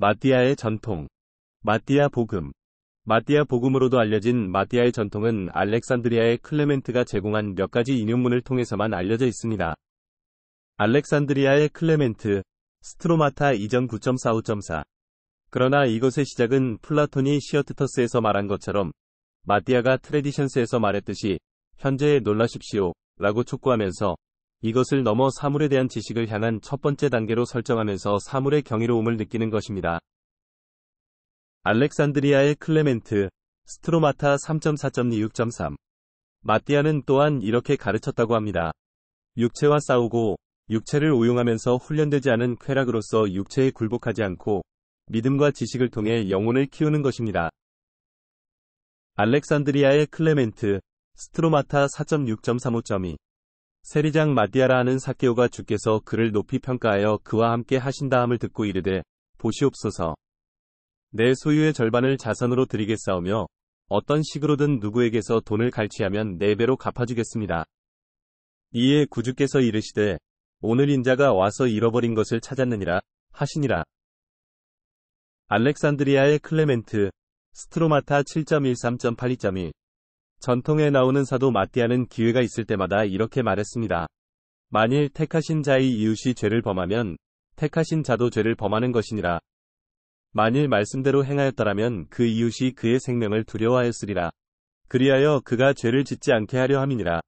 마띠아의 전통 마띠아 복음 마띠아 복음으로도 알려진 마띠아의 전통은 알렉산드리아의 클레멘트가 제공한 몇 가지 인용문을 통해서만 알려져 있습니다. 알렉산드리아의 클레멘트 스트로마타 2.9.4.5.4 그러나 이것의 시작은 플라톤이 시어트터스에서 말한 것처럼 마띠아가 트레디션스에서 말했듯이 현재에 놀라십시오 라고 촉구하면서 이것을 넘어 사물에 대한 지식을 향한 첫 번째 단계로 설정하면서 사물의 경이로움을 느끼는 것입니다. 알렉산드리아의 클레멘트, 스트로마타 3.4.26.3 마띠아는 또한 이렇게 가르쳤다고 합니다. 육체와 싸우고 육체를 오용하면서 훈련되지 않은 쾌락으로서 육체에 굴복하지 않고 믿음과 지식을 통해 영혼을 키우는 것입니다. 알렉산드리아의 클레멘트, 스트로마타 4.6.35.2 세리장 마디아라 하는 사케오가 주께서 그를 높이 평가하여 그와 함께 하신다함을 듣고 이르되 보시옵소서. 내 소유의 절반을 자선으로 드리겠사오며 어떤 식으로든 누구에게서 돈을 갈취하면 네 배로 갚아주겠습니다. 이에 구주께서 이르시되 오늘 인자가 와서 잃어버린 것을 찾았느니라 하시니라. 알렉산드리아의 클레멘트 스트로마타 7.13.82.1 전통에 나오는 사도 마띠아는 기회가 있을 때마다 이렇게 말했습니다. 만일 택하신 자의 이웃이 죄를 범하면 택하신 자도 죄를 범하는 것이니라. 만일 말씀대로 행하였더라면 그 이웃이 그의 생명을 두려워하였으리라. 그리하여 그가 죄를 짓지 않게 하려 함이니라.